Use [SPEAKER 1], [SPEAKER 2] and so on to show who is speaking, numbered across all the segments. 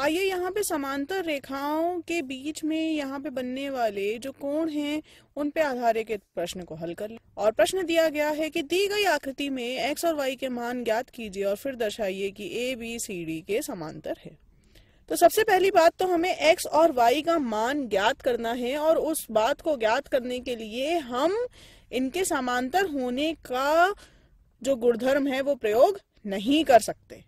[SPEAKER 1] आइए यहाँ पे समांतर
[SPEAKER 2] रेखाओं के बीच में यहाँ पे बनने वाले जो कोण हैं उन पे आधारित प्रश्न को हल कर लें और प्रश्न दिया गया है कि दी गई आकृति में एक्स और वाई के मान ज्ञात कीजिए और फिर दर्शाइए कि ए बी सी डी के समांतर है तो सबसे पहली बात तो हमें एक्स और वाई का मान ज्ञात करना है और उस बात को ज्ञात करने के लिए हम इनके समांतर होने का जो गुणधर्म है वो प्रयोग नहीं कर सकते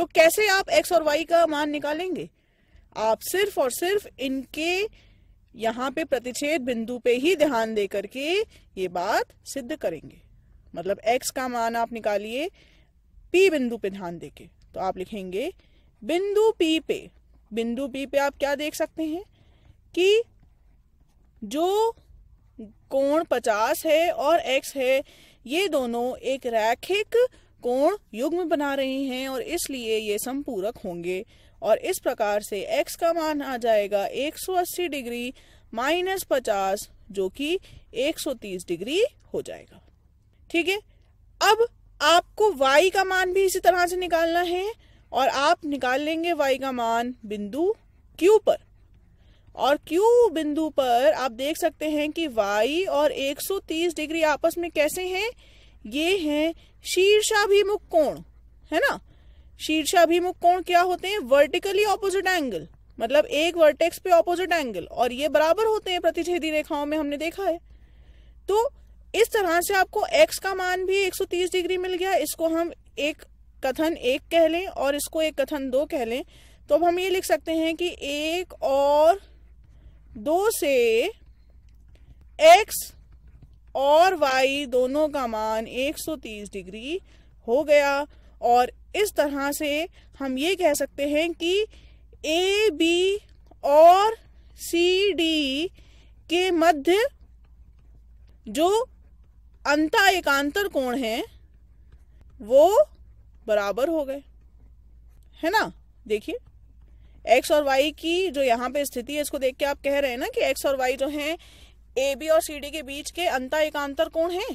[SPEAKER 2] तो कैसे आप एक्स और वाई का मान निकालेंगे आप सिर्फ और सिर्फ इनके यहाँ पे प्रतिच्छेद बिंदु पे ही ध्यान दे करके ये बात सिद्ध करेंगे मतलब एक्स का मान आप निकालिए पी बिंदु पे ध्यान देके तो आप लिखेंगे बिंदु पी पे बिंदु पी पे आप क्या देख सकते हैं कि जो कोण 50 है और x है ये दोनों एक रैखिक कोण युग्म बना रहे हैं और इसलिए ये संपूरक होंगे और इस प्रकार से x का मान आ जाएगा 180 डिग्री माइनस पचास जो कि 130 डिग्री हो जाएगा ठीक है अब आपको y का मान भी इसी तरह से निकालना है और आप निकाल लेंगे y का मान बिंदु q पर और Q बिंदु पर आप देख सकते हैं कि Y और 130 डिग्री आपस में कैसे हैं ये है शीर्षाभिमुख कोण है ना शीर्षाभिमुख कोण क्या होते हैं वर्टिकली ऑपोजिट एंगल मतलब एक वर्टेक्स पे ऑपोजिट एंगल और ये बराबर होते हैं प्रतिच्छेदी रेखाओं में हमने देखा है तो इस तरह से आपको x का मान भी 130 डिग्री मिल गया इसको हम एक कथन एक कह लें और इसको एक कथन दो कह लें तो अब हम ये लिख सकते हैं कि एक और दो से x और वाई दोनों का मान 130 डिग्री हो गया और इस तरह से हम ये कह सकते हैं कि ए बी और सी डी के मध्य जो अंता एकांतर कोण है वो बराबर हो गए है ना देखिए एक्स और वाई की जो यहाँ पे स्थिति है इसको देख के आप कह रहे हैं ना कि एक्स और वाई जो हैं ए बी और सी डी के बीच के अंतर एकांतर कोण है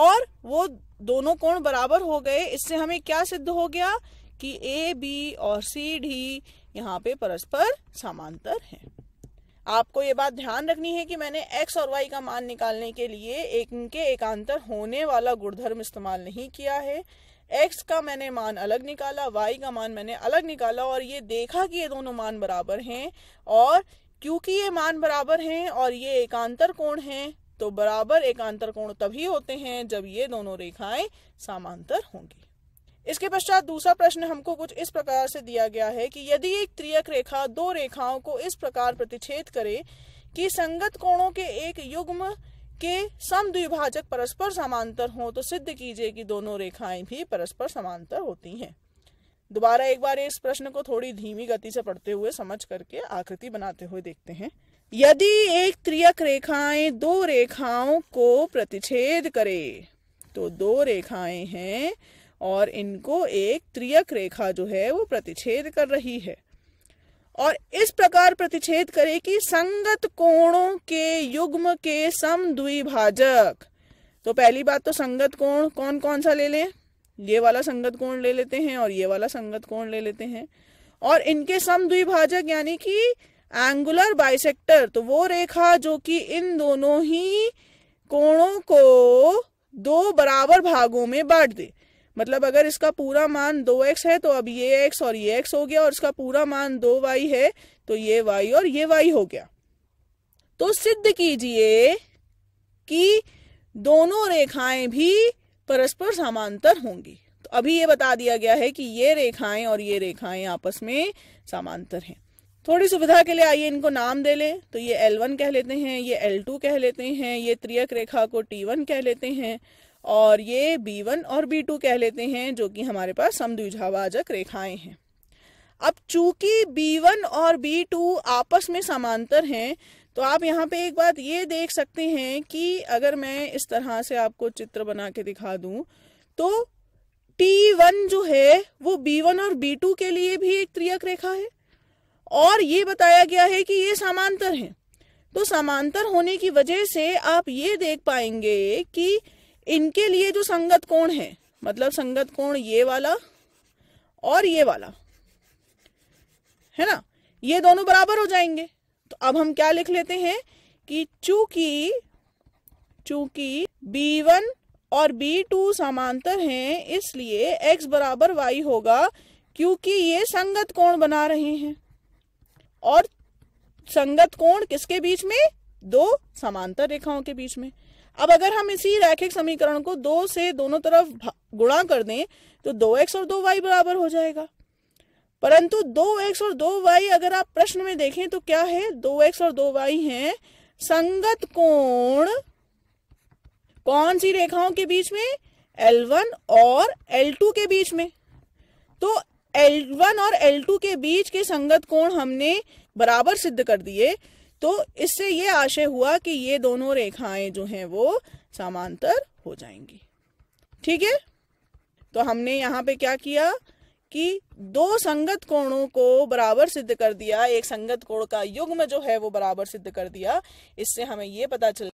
[SPEAKER 2] और वो दोनों कोण बराबर हो गए इससे हमें क्या सिद्ध हो गया कि ए बी और सी डी यहाँ पे परस्पर समांतर हैं आपको ये बात ध्यान रखनी है कि मैंने x और y का मान निकालने के लिए एक इनके एकांतर होने वाला गुणधर्म इस्तेमाल नहीं किया है x का मैंने मान अलग निकाला y का मान मैंने अलग निकाला और ये देखा कि ये दोनों मान बराबर हैं और क्योंकि ये मान बराबर हैं और ये एकांतर कोण हैं तो बराबर एकांतर कोण तभी होते हैं जब ये दोनों रेखाएं समांतर होंगी इसके पश्चात दूसरा प्रश्न हमको कुछ इस प्रकार से दिया गया है कि यदि एक त्रियक रेखा दो रेखाओं को इस प्रकार प्रतिच्छेद करे कि संगत कोणों के एक युग्म के द्विभाजक परस्पर समांतर हो तो सिद्ध कीजिए कि दोनों रेखाएं भी परस्पर समांतर होती हैं दोबारा एक बार इस प्रश्न को थोड़ी धीमी गति से पढ़ते हुए समझ करके आकृति बनाते हुए देखते हैं यदि एक त्रियक रेखाएं दो रेखाओं को प्रतिच्छेद करे तो दो रेखाएं हैं और इनको एक त्रियक रेखा जो है वो प्रतिच्छेद कर रही है और इस प्रकार प्रतिच्छेद करे कि संगत कोणों के युग्म के सम द्विभाजक तो पहली बात तो संगत कोण कौन कौन सा ले लें ये वाला संगत कोण ले लेते हैं और ये वाला संगत कोण ले लेते हैं और इनके सम द्विभाजक यानी कि एंगुलर बाइसेक्टर तो वो रेखा जो कि इन दोनों ही कोणों को दो बराबर भागों में बांट दे मतलब अगर इसका पूरा मान दो एक्स है तो अब ये एक्स और ये एक्स हो गया और इसका पूरा मान दो वाई है तो ये वाई और ये वाई हो गया तो सिद्ध कीजिए कि दोनों रेखाएं भी परस्पर समांतर होंगी तो अभी ये बता दिया गया है कि ये रेखाएं और ये रेखाएं आपस में समांतर हैं थोड़ी सुविधा के लिए आइए इनको नाम दे लें तो ये L1 कह लेते हैं ये L2 कह लेते हैं ये त्रियक रेखा को T1 कह लेते हैं और ये B1 और B2 कह लेते हैं जो कि हमारे पास समद्विभाजक रेखाएं हैं अब चूंकि B1 और B2 आपस में समांतर हैं तो आप यहाँ पे एक बात ये देख सकते हैं कि अगर मैं इस तरह से आपको चित्र बना के दिखा दूं तो T1 जो है वो B1 और B2 के लिए भी एक त्रियक रेखा है और ये बताया गया है कि ये समांतर हैं तो समांतर होने की वजह से आप ये देख पाएंगे कि इनके लिए जो संगत कोण है मतलब संगत कोण ये वाला और ये वाला है ना ये दोनों बराबर हो जाएंगे तो अब हम क्या लिख लेते हैं कि चूंकि चूंकि बी वन और बी टू समांतर हैं इसलिए x बराबर वाई होगा क्योंकि ये संगत कोण बना रहे हैं और संगत कोण किसके बीच में दो समांतर रेखाओं के बीच में अब अगर हम इसी रैखिक समीकरण को दो से दोनों तरफ गुणा कर दें तो दो एक्स और दो वाई बराबर हो जाएगा परंतु दो एक्स और दो वाई अगर आप प्रश्न में देखें तो क्या है दो एक्स और दो वाई है संगत कोण कौन सी रेखाओं के बीच में L1 और L2 के बीच में तो L1 और L2 के बीच के संगत कोण हमने बराबर सिद्ध कर दिए तो इससे ये आशय हुआ कि ये दोनों रेखाएं जो हैं वो समांतर हो जाएंगी ठीक है तो हमने यहां पे क्या किया कि दो संगत कोणों को बराबर सिद्ध कर दिया एक संगत कोण का युग्म जो है वो बराबर सिद्ध कर दिया इससे हमें ये पता चल